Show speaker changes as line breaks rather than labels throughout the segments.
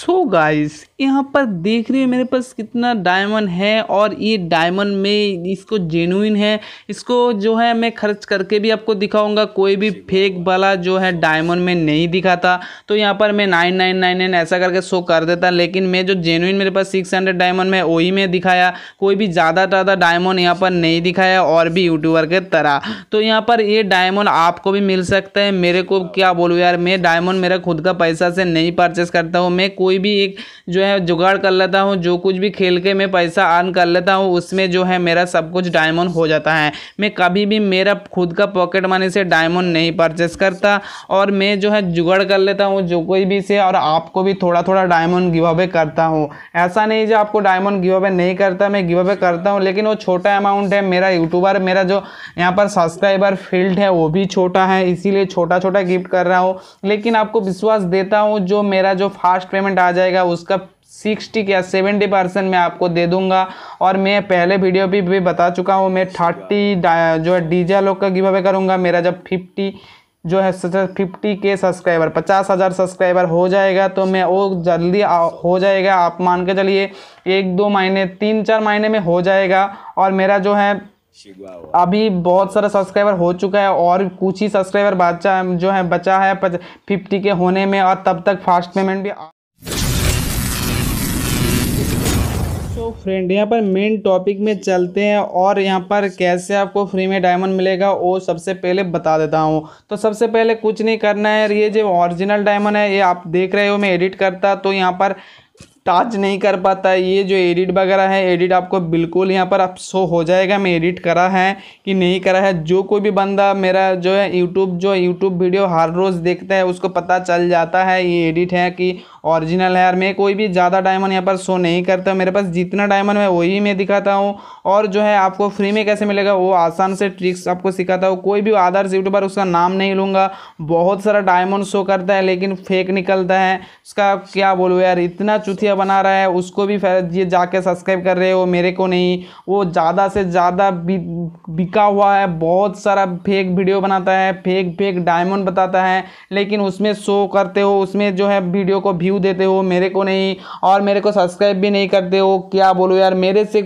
सो so guys यहाँ पर देख रहे हो मेरे पास कितना डायमंड है और ये डायमंड में इसको जेनुइन है इसको जो है मैं खर्च करके भी आपको दिखाऊंगा कोई भी फेक वाला जो है डायमंड में नहीं दिखाता तो यहाँ पर मैं नाइन नाइन नाइन नाइन ऐसा करके शो कर देता लेकिन मैं जो जेनुइन मेरे पास सिक्स हंड्रेड डायमंड में वही में दिखाया कोई भी ज़्यादा ज़्यादा डायमंड यहाँ पर नहीं दिखाया और भी यूट्यूबर के तरह तो यहाँ पर ये डायमंड आपको भी मिल सकता है मेरे को क्या बोलूँ यार मैं डायमंड मेरा खुद का पैसा से नहीं परचेस करता हूँ मैं कोई कोई भी एक जो है जुगाड़ कर लेता हूँ जो कुछ भी खेल के मैं पैसा अर्न कर लेता हूँ उसमें जो है मेरा सब कुछ डायमंड हो जाता है मैं कभी भी मेरा खुद का पॉकेट मनी से डायमंड नहीं परचेस करता और मैं जो है जुगाड़ कर लेता हूँ जो कोई भी से और आपको भी थोड़ा थोड़ा डायमंड गिव अवे करता हूँ ऐसा नहीं जो आपको डायमंड गिव अवे नहीं करता मैं गिव अवे करता हूँ लेकिन वो छोटा अमाउंट है मेरा यूट्यूबर मेरा जो यहाँ पर सब्सक्राइबर फील्ड है वो भी छोटा है इसीलिए छोटा छोटा गिफ्ट कर रहा हूँ लेकिन आपको विश्वास देता हूँ जो मेरा जो फास्ट पेमेंट आ जाएगा उसका सिक्सटी या सेवेंटी परसेंट मैं आपको दे दूंगा और मैं पहले वीडियो भी, भी बता चुका हूँ मैं थर्टी जो है डीजा लोग का गिवे करूँगा मेरा जब फिफ्टी जो है फिफ्टी के सब्सक्राइबर पचास हज़ार सब्सक्राइबर हो जाएगा तो मैं वो जल्दी हो जाएगा आप मान के चलिए एक दो महीने तीन चार महीने में हो जाएगा और मेरा जो है अभी बहुत सारा सब्सक्राइबर हो चुका है और कुछ ही सब्सक्राइबर बचा जो है बचा है फिफ्टी के होने में और तब तक फास्ट पेमेंट भी फ्रेंड यहाँ पर मेन टॉपिक में चलते हैं और यहाँ पर कैसे आपको फ्री में डायमंड मिलेगा वो सबसे पहले बता देता हूँ तो सबसे पहले कुछ नहीं करना है ये जो ओरिजिनल डायमंड है ये आप देख रहे हो मैं एडिट करता तो यहाँ पर टाच नहीं कर पाता है ये जो एडिट वगैरह है एडिट आपको बिल्कुल यहाँ पर आप शो हो जाएगा मैं एडिट करा है कि नहीं करा है जो कोई भी बंदा मेरा जो है यूट्यूब जो यूट्यूब वीडियो हर रोज़ देखता है उसको पता चल जाता है ये एडिट है कि ओरिजिनल है यार मैं कोई भी ज़्यादा डायमंड यहाँ पर शो नहीं करता मेरे पास जितना डायमंड है वही मैं दिखाता हूँ और जो है आपको फ्री में कैसे मिलेगा वो आसान से ट्रिक्स आपको सिखाता हूँ कोई भी आदर्श यूट्यूबर उसका नाम नहीं लूँगा बहुत सारा डायमंड शो करता है लेकिन फेक निकलता है उसका क्या बोलूँ यार इतना चुथिया वीडियो बना रहा है उसको भी ये जाके सब्सक्राइब कर रहे हो मेरे को नहीं वो ज़्यादा से ज़्यादा बिका हुआ है बहुत सारा फेक वीडियो बनाता है फेक फेक डायमंड बताता है लेकिन उसमें शो करते हो उसमें जो है वीडियो को व्यू देते हो मेरे को नहीं और मेरे को सब्सक्राइब भी नहीं करते हो क्या बोलो यार मेरे से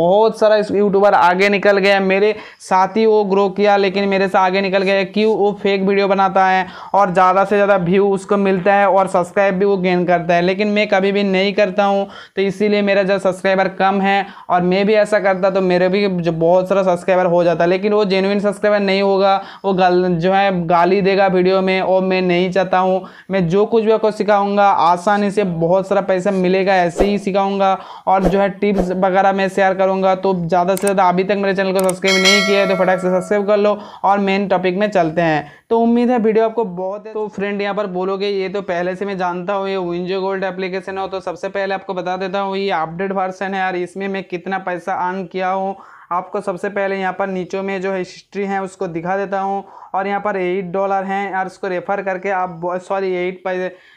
बहुत सारा यूट्यूबर आगे निकल गया मेरे साथ ही वो ग्रो किया लेकिन मेरे से आगे निकल गया क्यों वो फेक वीडियो बनाता है और ज़्यादा से ज़्यादा व्यू उसको मिलता है और सब्सक्राइब भी वो गेन करता है लेकिन मैं कभी भी नहीं नहीं करता हूँ तो इसीलिए मेरा जो सब्सक्राइबर कम है और मैं भी ऐसा करता तो मेरे भी जो बहुत सारा सब्सक्राइबर हो जाता लेकिन वो जेनुइन सब्सक्राइबर नहीं होगा वो गल जो है गाली देगा वीडियो में और मैं नहीं चाहता हूँ मैं जो कुछ भी आपको सिखाऊँगा आसानी से बहुत सारा पैसा मिलेगा ऐसे ही सिखाऊँगा और जो है टिप्स वगैरह मैं शेयर करूँगा तो ज़्यादा से ज़्यादा अभी तक मेरे चैनल को सब्सक्राइब नहीं किया है तो फटाक से सब्सक्राइब कर लो और मेन टॉपिक में चलते हैं तो उम्मीद है वीडियो आपको बहुत तो फ्रेंड तो यहाँ पर बोलोगे ये तो पहले से मैं जानता हूँ ये विंजो गोल्ड एप्लीकेशन हो तो सबसे पहले आपको बता देता हूँ ये अपडेट वर्सन है यार इसमें मैं कितना पैसा अर्न किया हूँ आपको सबसे पहले यहाँ पर नीचों में जो हिस्ट्री है उसको दिखा देता हूँ और यहाँ पर एट डॉलर हैं और इसको रेफ़र करके आप सॉरी एट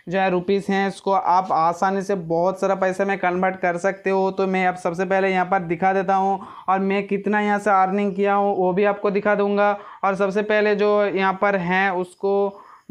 जो है रुपीस हैं इसको आप आसानी से बहुत सारा पैसे में कन्वर्ट कर सकते हो तो मैं अब सबसे पहले यहाँ पर दिखा देता हूँ और मैं कितना यहाँ से अर्निंग किया हूँ वो भी आपको दिखा दूँगा और सबसे पहले जो यहाँ पर हैं उसको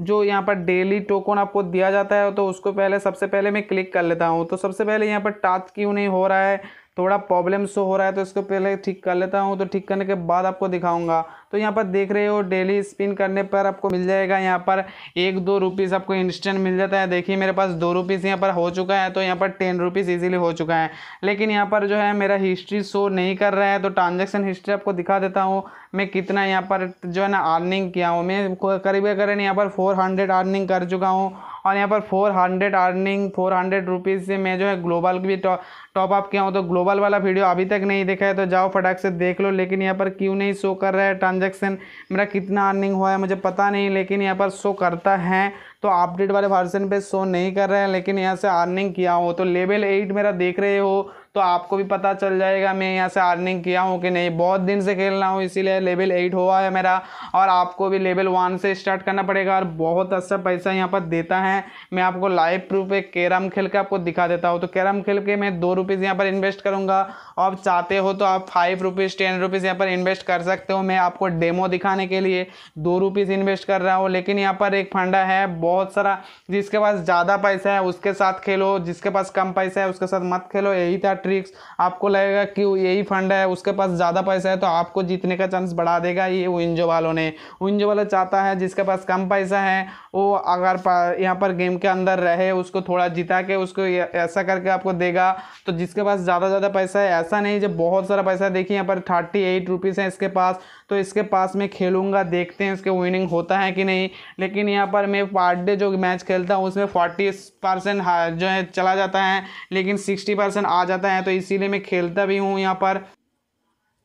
जो यहाँ पर डेली टोकन आपको दिया जाता है तो उसको पहले सबसे पहले मैं क्लिक कर लेता हूँ तो सबसे पहले यहाँ पर टाच क्यों नहीं हो रहा है थोड़ा प्रॉब्लम शो हो रहा है तो इसको पहले ठीक कर लेता हूँ तो ठीक करने के बाद आपको दिखाऊंगा तो यहाँ पर देख रहे हो डेली स्पिन करने पर आपको मिल जाएगा यहाँ पर एक दो रुपीज़ आपको इंस्टेंट मिल जाता है देखिए मेरे पास दो रुपीज़ यहाँ पर हो चुका है तो यहाँ पर टेन रुपीज़ ईजिली हो चुका है लेकिन यहाँ पर जो है मेरा हिस्ट्री शो नहीं कर रहा है तो ट्रांजेक्शन हिस्ट्री आपको दिखा देता हूँ मैं कितना यहाँ पर जो है ना अर्निंग किया हूँ मैं करीब करीब यहाँ पर फोर हंड्रेड अर्निंग कर चुका हूँ और यहाँ पर four hundred earning four hundred rupees से मैं जो है ग्लोबल भी टॉप अप किया हूँ तो ग्लोबल वाला वीडियो अभी तक नहीं देखा है तो जाओ फटाक से देख लो लेकिन यहाँ पर क्यों नहीं शो कर रहा है ट्रांजेक्शन मेरा कितना अर्निंग हुआ है मुझे पता नहीं लेकिन यहाँ पर शो करता है तो अपडेट वाले वर्जन पे शो नहीं कर रहे हैं लेकिन यहाँ से अर्निंग किया हो तो लेवल एट मेरा देख रहे हो तो आपको भी पता चल जाएगा मैं यहाँ से अर्निंग किया हूँ कि नहीं बहुत दिन से खेल रहा हूँ इसीलिए लेवल एट हुआ है मेरा और आपको भी लेवल वन से स्टार्ट करना पड़ेगा और बहुत अच्छा पैसा यहाँ पर देता है मैं आपको लाइव प्रूफ एक कैरम खेल के आपको दिखा देता हूँ तो कैरम खेल के मैं दो रुपीज़ यहाँ पर इन्वेस्ट करूँगा और चाहते हो तो आप फाइव रुपीज़ टेन रुपीज़ यहाँ पर इन्वेस्ट कर सकते हो मैं आपको डेमो दिखाने के लिए दो रुपीज़ इन्वेस्ट कर रहा हूँ लेकिन यहाँ पर एक फंडा है बहुत सारा जिसके पास ज़्यादा पैसा है उसके साथ खेलो जिसके पास कम पैसा है उसके साथ मत खेलो यही था मैट्रिक्स आपको लगेगा कि यही फंड है उसके पास ज़्यादा पैसा है तो आपको जीतने का चांस बढ़ा देगा ये विंजो वालों ने विंजो वाले चाहता है जिसके पास कम पैसा है वो अगर यहाँ पर गेम के अंदर रहे उसको थोड़ा जिता के उसको ऐसा करके आपको देगा तो जिसके पास ज़्यादा ज़्यादा पैसा है ऐसा नहीं जब बहुत सारा पैसा देखिए यहाँ पर थर्टी एट रुपीज़ है इसके पास तो इसके पास मैं खेलूँगा देखते हैं इसके विनिंग होता है कि नहीं लेकिन यहाँ पर मैं पार्ट डे जो मैच खेलता हूँ उसमें फोर्टी परसेंट जो है चला जाता है लेकिन सिक्सटी परसेंट आ जाता है है तो इसीलिए मैं खेलता भी हूँ यहाँ पर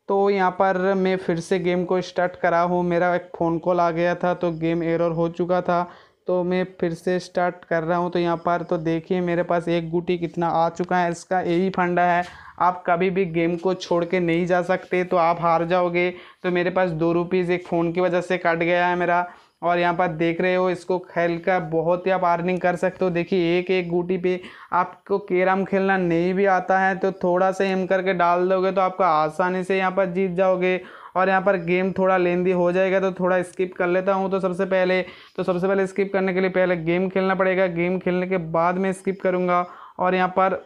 तो यहाँ पर मैं फिर से गेम को स्टार्ट करा हूँ मेरा एक फ़ोन कॉल आ गया था तो गेम एरर हो चुका था तो मैं फिर से स्टार्ट कर रहा हूँ तो यहाँ पर तो देखिए मेरे पास एक गुटी कितना आ चुका है इसका यही फंडा है आप कभी भी गेम को छोड़ के नहीं जा सकते तो आप हार जाओगे तो मेरे पास दो रुपीज़ एक फ़ोन की वजह से कट गया है मेरा और यहाँ पर देख रहे हो इसको खेल कर बहुत ही आप अर्निंग कर सकते हो देखिए एक एक गुटी पे आपको कैरम खेलना नहीं भी आता है तो थोड़ा सा हिम करके डाल दोगे तो आपका आसानी से यहाँ पर जीत जाओगे और यहाँ पर गेम थोड़ा लेंदी हो जाएगा तो थोड़ा स्किप कर लेता हूँ तो सबसे पहले तो सबसे पहले स्किप करने के लिए पहले गेम खेलना पड़ेगा गेम खेलने के बाद मैं स्किप करूँगा और यहाँ पर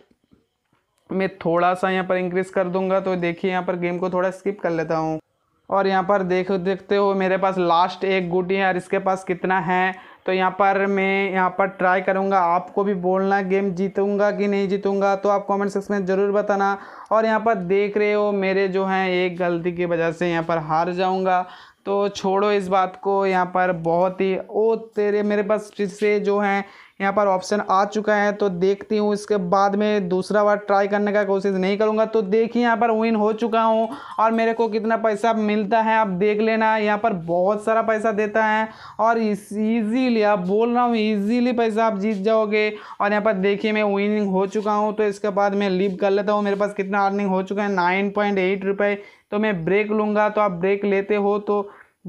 मैं थोड़ा सा यहाँ पर इंक्रीज़ कर दूंगा तो देखिए यहाँ पर गेम को थोड़ा स्किप कर लेता हूँ और यहाँ पर देख देखते हो मेरे पास लास्ट एक गुटी है और इसके पास कितना है तो यहाँ पर मैं यहाँ पर ट्राई करूँगा आपको भी बोलना गेम जीतूँगा कि नहीं जीतूँगा तो आप कमेंट सेक्शन में ज़रूर बताना और यहाँ पर देख रहे हो मेरे जो हैं एक गलती की वजह से यहाँ पर हार जाऊँगा तो छोड़ो इस बात को यहाँ पर बहुत ही ओ तेरे मेरे पास फिर से जो है यहाँ पर ऑप्शन आ चुका है तो देखती हूँ इसके बाद में दूसरा बार ट्राई करने का कोशिश नहीं करूँगा तो देखिए यहाँ पर विन हो चुका हूँ और मेरे को कितना पैसा मिलता है आप देख लेना यहाँ पर बहुत सारा पैसा देता है और ईजीली आप बोल रहा हूँ ईजीली पैसा आप जीत जाओगे और यहाँ पर देखिए मैं विनिंग हो चुका हूँ तो इसके बाद मैं लीव कर लेता हूँ मेरे पास कितना अर्निंग हो चुका है नाइन पॉइंट एट तो मैं ब्रेक लूँगा तो आप ब्रेक लेते हो तो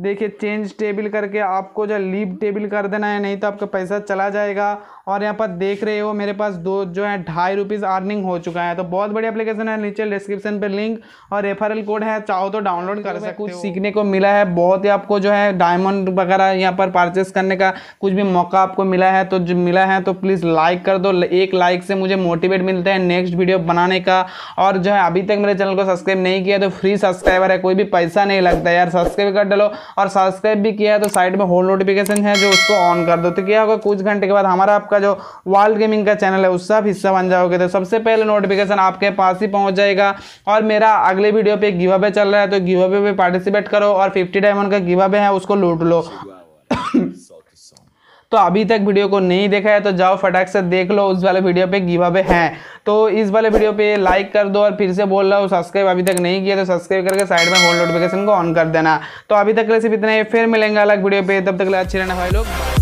देखिए चेंज टेबल करके आपको जो लीव टेबल कर देना है नहीं तो आपका पैसा चला जाएगा और यहाँ पर देख रहे हो मेरे पास दो जो है ढाई रुपीज़ अर्निंग हो चुका है तो बहुत बड़ी एप्लीकेशन है नीचे डिस्क्रिप्शन पर लिंक और रेफरल कोड है चाहो तो डाउनलोड कर तो सकते कुछ सीखने को मिला है बहुत ही आपको जो है डायमंड वगैरह यहाँ पर परचेस करने का कुछ भी मौका आपको मिला है तो जो मिला है तो प्लीज़ लाइक कर दो एक लाइक से मुझे मोटिवेट मिलता है नेक्स्ट वीडियो बनाने का और जो है अभी तक मेरे चैनल को सब्सक्राइब नहीं किया तो फ्री सब्सक्राइबर है कोई भी पैसा नहीं लगता यार सब्सक्राइब कर डालो और सब्सक्राइब भी किया है तो साइड में होल नोटिफिकेशन है जो उसको ऑन कर दो तो क्या होगा कुछ घंटे के बाद हमारा आपका आपका जो वर्ल्ड गेमिंग का चैनल है उसका हिस्सा बन जाओगे तो सबसे पहले नोटिफिकेशन आपके पास ही पहुंच जाएगा और मेरा अगले वीडियो पे गिव अवे चल रहा है तो गिव पे पार्टिसिपेट करो और फिफ्टी डायमंड का गिव अवे है उसको लूट लो तो अभी तक वीडियो को नहीं देखा है तो जाओ फटाक से देख लो उस वाले वीडियो पे गिव अवे हैं तो इस वाले वीडियो पे लाइक कर दो और फिर से बोल रहा हूँ सब्सक्राइब अभी तक नहीं किया तो सब्सक्राइब करके साइड में होल नोटिफिकेशन को ऑन कर देना तो अभी तक के लिए सिर्फ इतना ही फिर मिलेंगे अलग वीडियो पे तब तक अच्छे रहना भाई लोग